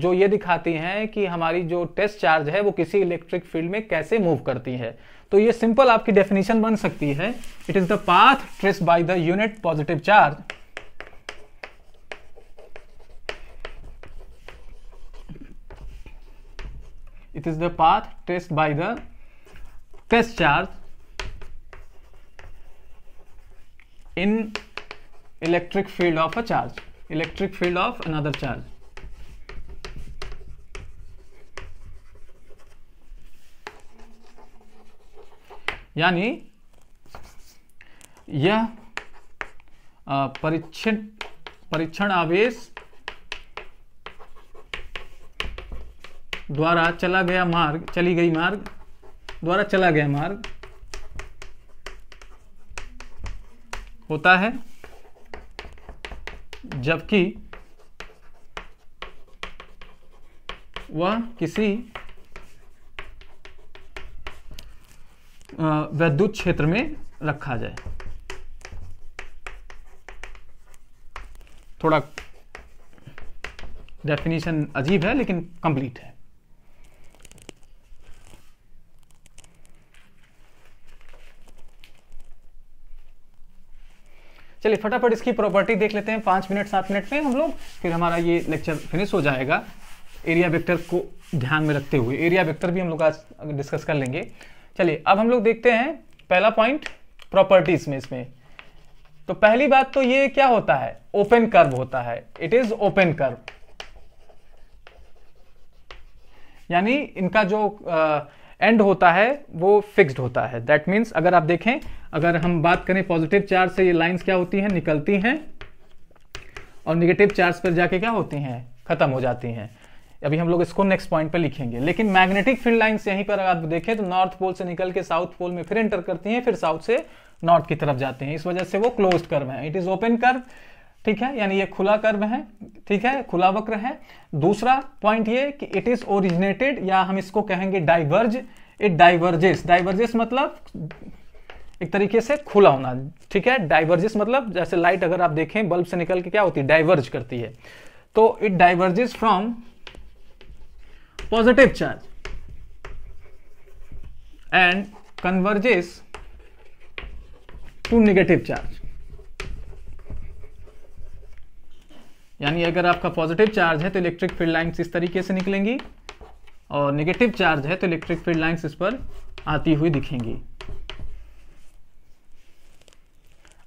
जो ये दिखाती हैं कि हमारी जो टेस्ट चार्ज है वो किसी इलेक्ट्रिक फील्ड में कैसे मूव करती है तो ये सिंपल आपकी डेफिनेशन बन सकती है it is the path trace by the unit positive charge it is the path trace by the test charge in electric field of a charge electric field of another charge यानी यह परीक्षण परीक्षण आवेश द्वारा चला गया मार्ग चली गई मार्ग द्वारा चला गया मार्ग होता है जबकि वह किसी वैद्युत क्षेत्र में रखा जाए थोड़ा डेफिनेशन अजीब है लेकिन कंप्लीट है चलिए फटाफट इसकी प्रॉपर्टी देख लेते हैं पाँच मिनट सात मिनट में हम लोग फिर हमारा ये लेक्चर फिनिश हो जाएगा एरिया वेक्टर को ध्यान में रखते हुए एरिया वेक्टर भी हम लोग आज डिस्कस कर लेंगे चलिए अब हम लोग देखते हैं पहला पॉइंट प्रॉपर्टीज में इसमें तो पहली बात तो ये क्या होता है ओपन कर्व होता है इट इज ओपन कर्व यानी इनका जो आ, एंड होता है वो फिक्स्ड होता है दैट मीन्स अगर आप देखें अगर हम बात करें पॉजिटिव चार्ज से ये लाइंस क्या होती हैं निकलती हैं और निगेटिव चार्ज पर जाके क्या होती हैं खत्म हो जाती हैं अभी हम लोग इसको नेक्स्ट पॉइंट पर लिखेंगे लेकिन मैग्नेटिक फील्ड लाइन्स यहीं पर अगर आप देखें तो नॉर्थ पोल से निकल के साउथ पोल में फिर एंटर करती हैं फिर साउथ से नॉर्थ की तरफ जाते हैं इस वजह से वो क्लोज कर्व है इट इज ओपन कर्व ठीक है यानी ये खुला कर्व है ठीक है खुला वक्र है दूसरा पॉइंट ये कि इट इज ओरिजिनेटेड या हम इसको कहेंगे डाइवर्ज इट डाइवर्जेस डाइवर्जेस मतलब एक तरीके से खुला होना ठीक है डाइवर्जेस मतलब जैसे लाइट अगर आप देखें बल्ब से निकल के क्या होती है डाइवर्ज करती है तो it diverges from positive charge and converges to negative charge यानी अगर आपका पॉजिटिव चार्ज है तो इलेक्ट्रिक फील्ड लाइन्स इस तरीके से निकलेंगी और नेगेटिव चार्ज है तो इलेक्ट्रिक फील्ड लाइन्स इस पर आती हुई दिखेंगी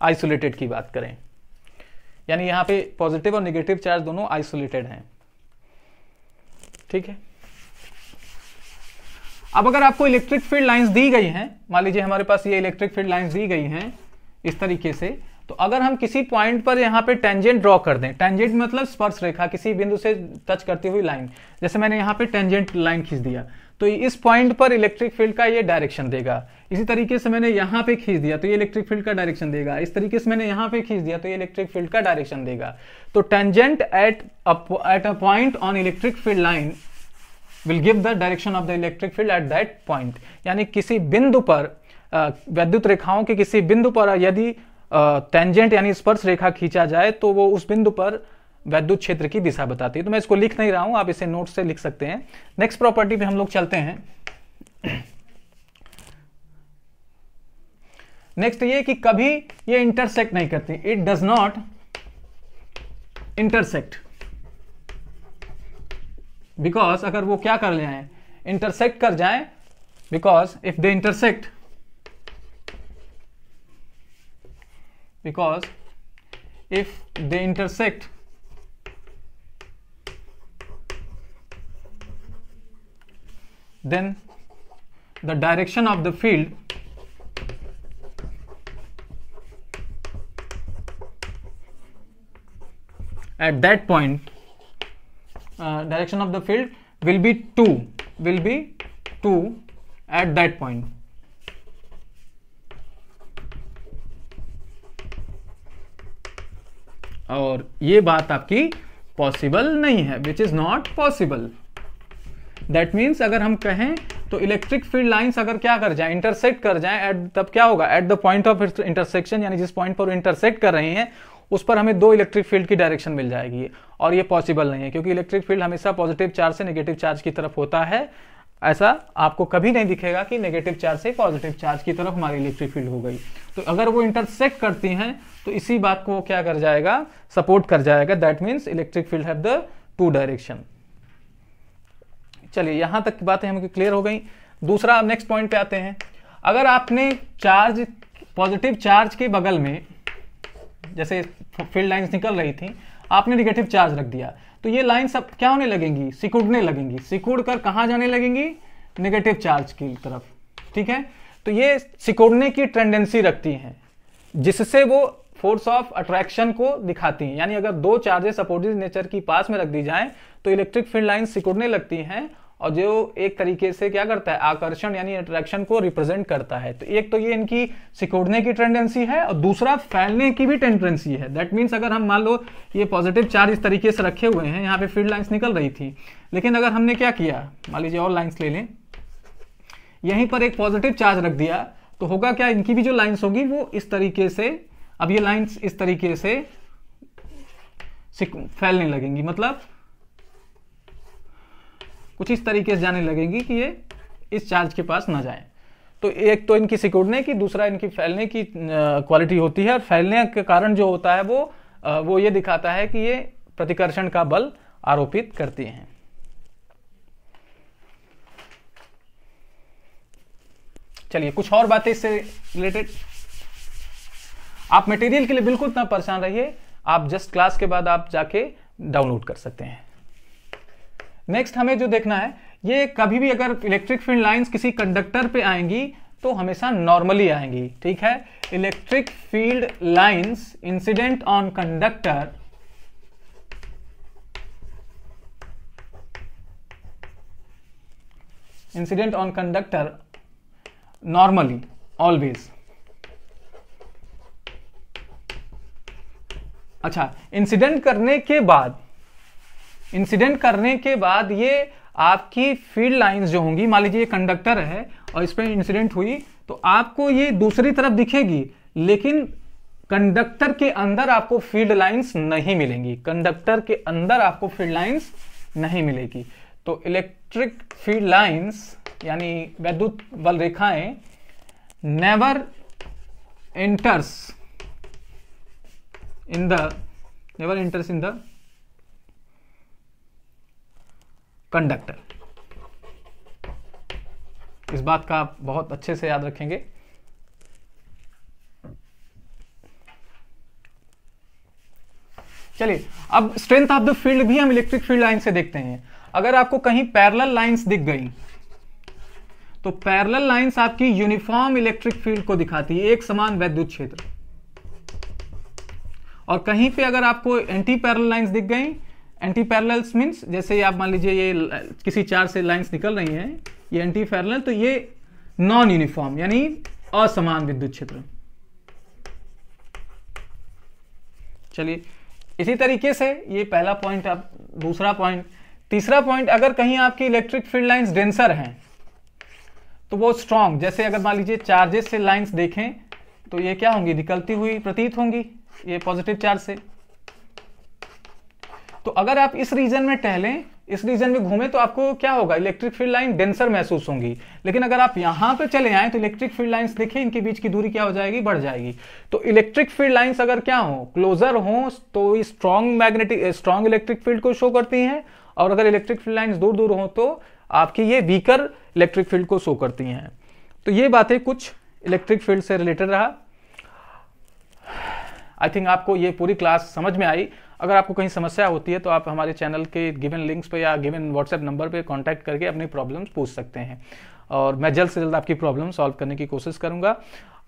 आइसोलेटेड की बात करें यानी यहाँ पे पॉजिटिव और नेगेटिव चार्ज दोनों आइसोलेटेड हैं ठीक है अब अगर आपको इलेक्ट्रिक फील्ड लाइंस दी गई हैं मान लीजिए हमारे पास ये इलेक्ट्रिक फील्ड लाइंस दी गई हैं इस तरीके से तो अगर हम किसी पॉइंट पर यहाँ पे टेंजेंट ड्रॉ कर दें टेंजेंट मतलब स्पर्श रेखा किसी बिंदु से टच करती हुई लाइन जैसे मैंने यहाँ पे टेंजेंट लाइन खींच दिया तो इस पॉइंट पर इलेक्ट्रिक फील्ड का ये डायरेक्शन देगा इसी तरीके से मैंने यहाँ पे खींच दिया तो ये इलेक्ट्रिक फील्ड का डायरेक्शन देगा इस तरीके से मैंने यहाँ पे खींच दिया तो ये इलेक्ट्रिक फील्ड का डायरेक्शन देगा तो tangent at at a point on electric field line will give the direction of the electric field at that point यानी किसी बिंदु पर विद्युत रेखाओं के किसी बिंदु पर यदि टेंजेंट यानी स्पर्श रेखा खींचा जाए तो वो उस बिंदु पर वैद्युत क्षेत्र की दिशा बताती है तो मैं इसको लिख नहीं रहा हूं आप इसे नोट से लिख सकते हैं नेक्स्ट प्रॉपर्टी पे हम लोग चलते हैं नेक्स्ट ये कि कभी ये इंटरसेक्ट नहीं करती it does not intersect because अगर वो क्या कर जाए इंटरसेक्ट कर जाए because if they intersect because if they intersect then the direction of the field at that point uh, direction of the field will be 2 will be 2 at that point और ये बात आपकी पॉसिबल नहीं है which is not possible that means अगर हम कहें तो इलेक्ट्रिक फील्ड लाइंस अगर क्या कर जाए इंटरसेक्ट कर जाए एट तब क्या होगा at the point of intersection यानी जिस पॉइंट पर इंटरसेक्ट कर रहे हैं उस पर हमें दो इलेक्ट्रिक फील्ड की डायरेक्शन मिल जाएगी और ये पॉसिबल नहीं है क्योंकि इलेक्ट्रिक फील्ड हमेशा पॉजिटिव चार्ज से नेगेटिव चार्ज की तरफ होता है ऐसा आपको कभी नहीं दिखेगा कि नेगेटिव चार्ज से पॉजिटिव चार्ज की तरफ हमारी इलेक्ट्रिक फील्ड हो गई तो अगर वो इंटरसेक्ट करती हैं तो इसी बात को क्या कर जाएगा सपोर्ट कर जाएगा that means electric field have the two direction चलिए यहां तक की बातें हमें क्लियर हो गई दूसरा आप नेक्स्ट पॉइंट पे आते हैं अगर आपने चार्ज पॉजिटिव चार्ज के बगल में जैसे फील्ड लाइंस निकल रही थी आपने निगेटिव चार्ज रख दिया तो ये लाइन सब क्या होने लगेंगी सिकुड़ने लगेंगी सिकुड़ कर कहां जाने लगेंगी नेगेटिव चार्ज की तरफ ठीक है तो ये सिकुड़ने की टेंडेंसी रखती हैं जिससे वो फोर्स ऑफ अट्रैक्शन को दिखाती हैं यानी अगर दो चार्जेस अपोजिट नेचर की पास में रख दी जाए तो इलेक्ट्रिक फील्ड लाइन सिकुड़ने लगती हैं और जो एक तरीके से क्या करता है आकर्षण यानी अट्रैक्शन को रिप्रेजेंट करता है तो एक तो ये इनकी सिकुड़ने की टेंडेंसी है और दूसरा फैलने की भी टेंडेंसी है दैट मीन्स अगर हम मान लो ये पॉजिटिव चार्ज इस तरीके से रखे हुए हैं यहाँ पे फील्ड लाइन्स निकल रही थी लेकिन अगर हमने क्या किया मान लीजिए और लाइन्स ले लें यहीं पर एक पॉजिटिव चार्ज रख दिया तो होगा क्या इनकी भी जो लाइन्स होगी वो इस तरीके से अब ये लाइन्स इस तरीके से फैलने लगेंगी मतलब कुछ इस तरीके से जाने लगेंगी कि ये इस चार्ज के पास ना जाए तो एक तो इनकी सिकुड़ने की दूसरा इनकी फैलने की क्वालिटी होती है और फैलने के कारण जो होता है वो वो ये दिखाता है कि ये प्रतिकर्षण का बल आरोपित करती हैं चलिए कुछ और बातें इससे रिलेटेड आप मटेरियल के लिए बिल्कुल ना परेशान रहिए आप जस्ट क्लास के बाद आप जाके डाउनलोड कर सकते हैं नेक्स्ट हमें जो देखना है ये कभी भी अगर इलेक्ट्रिक फील्ड लाइंस किसी कंडक्टर पे आएंगी तो हमेशा नॉर्मली आएंगी ठीक है electric field lines incident on conductor incident on conductor normally always अच्छा इंसिडेंट करने के बाद इंसिडेंट करने के बाद ये आपकी फील्ड लाइंस जो होंगी मान लीजिए ये कंडक्टर है और इस पर इंसिडेंट हुई तो आपको ये दूसरी तरफ दिखेगी लेकिन कंडक्टर के अंदर आपको फील्ड लाइंस नहीं मिलेंगी कंडक्टर के अंदर आपको फील्ड लाइंस नहीं मिलेगी तो इलेक्ट्रिक फील्ड लाइंस यानी वैद्युत बल रेखाएं never enters in the never enters in the conductor इस बात का आप बहुत अच्छे से याद रखेंगे चलिए अब स्ट्रेंथ ऑफ द फील्ड भी हम इलेक्ट्रिक फील्ड लाइन से देखते हैं अगर आपको कहीं पैरेलल लाइंस दिख गई तो पैरेलल लाइंस आपकी यूनिफॉर्म इलेक्ट्रिक फील्ड को दिखाती है एक समान वैद्युत क्षेत्र और कहीं पे अगर आपको एंटी पैरेलल लाइंस दिख गई एंटी पैरल मीन्स जैसे आप मान लीजिए ये किसी चार से लाइंस निकल रही हैं ये एंटी पैरल तो ये नॉन यूनिफॉर्म यानी असमान विद्युत क्षेत्र चलिए इसी तरीके से ये पहला पॉइंट आप दूसरा पॉइंट तीसरा पॉइंट अगर कहीं आपकी इलेक्ट्रिक फील्ड लाइंस डेंसर हैं तो वो स्ट्रांग जैसे अगर मान लीजिए चार्जेस से लाइंस देखें तो ये क्या होंगी निकलती हुई प्रतीत होंगी ये पॉजिटिव चार्ज से तो अगर आप इस रीजन में टहलें इस रीजन में घूमें तो आपको क्या होगा इलेक्ट्रिक फील्ड लाइन डेंसर महसूस होंगी लेकिन अगर आप यहां पर चले आए तो इलेक्ट्रिक फील्ड लाइंस देखें इनके बीच की दूरी क्या हो जाएगी बढ़ जाएगी तो इलेक्ट्रिक फील्ड लाइन्स अगर क्या हो क्लोजर हो तो strong magnetic strong electric field को शो करती हैं और अगर इलेक्ट्रिक फील्ड लाइन्स दूर दूर हो तो आपकी ये वीकर इलेक्ट्रिक फील्ड को शो करती हैं तो ये बातें कुछ इलेक्ट्रिक फील्ड से रिलेटेड रहा आई थिंक आपको ये पूरी क्लास समझ में आई अगर आपको कहीं समस्या होती है तो आप हमारे चैनल के गिवन लिंक्स पे या गिवन व्हाट्सएप नंबर पे कांटेक्ट करके अपनी प्रॉब्लम्स पूछ सकते हैं और मैं जल्द से जल्द आपकी प्रॉब्लम सॉल्व करने की कोशिश करूंगा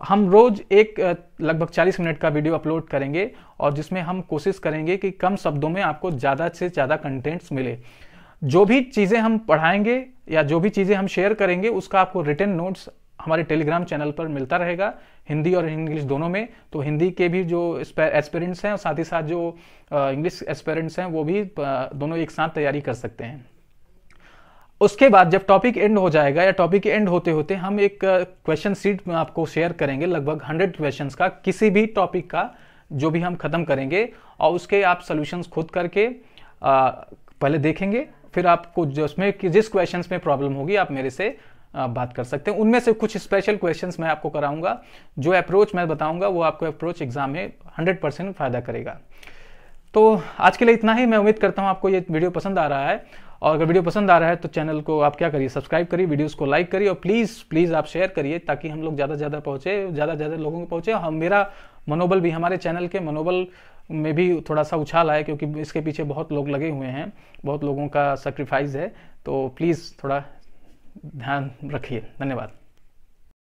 हम रोज एक लगभग 40 मिनट का वीडियो अपलोड करेंगे और जिसमें हम कोशिश करेंगे कि कम शब्दों में आपको ज़्यादा से ज़्यादा कंटेंट्स मिले जो भी चीज़ें हम पढ़ाएंगे या जो भी चीज़ें हम शेयर करेंगे उसका आपको रिटर्न नोट्स हमारे टेलीग्राम चैनल पर मिलता रहेगा हिंदी और इंग्लिश दोनों में तो हिंदी के भी जो एस्पेरेंट्स हैं और साथ ही साथ जो इंग्लिश एस्पेरेंट्स हैं वो भी दोनों एक साथ तैयारी कर सकते हैं उसके बाद जब टॉपिक एंड हो जाएगा या टॉपिक एंड होते होते हम एक क्वेश्चन सीट आपको शेयर करेंगे लगभग हंड्रेड क्वेश्चन का किसी भी टॉपिक का जो भी हम खत्म करेंगे और उसके आप सोल्यूशंस खुद करके पहले देखेंगे फिर आपको जिसमें जिस क्वेश्चन में प्रॉब्लम होगी आप मेरे से बात कर सकते हैं उनमें से कुछ स्पेशल क्वेश्चंस मैं आपको कराऊंगा जो अप्रोच मैं बताऊंगा वो आपको अप्रोच एग्जाम में 100 परसेंट फायदा करेगा तो आज के लिए इतना ही मैं उम्मीद करता हूँ आपको ये वीडियो पसंद आ रहा है और अगर वीडियो पसंद आ रहा है तो चैनल को आप क्या करिए सब्सक्राइब करिए वीडियोस को लाइक करिए और प्लीज़ प्लीज़ आप शेयर करिए ताकि हम लोग ज़्यादा से ज़्यादा पहुँचे ज़्यादा से ज़्यादा लोगों को पहुँचे हम मेरा मनोबल भी हमारे चैनल के मनोबल में भी थोड़ा सा उछाल आए क्योंकि इसके पीछे बहुत लोग लगे हुए हैं बहुत लोगों का सेक्रीफाइस है तो प्लीज़ थोड़ा ध्यान रखिए धन्यवाद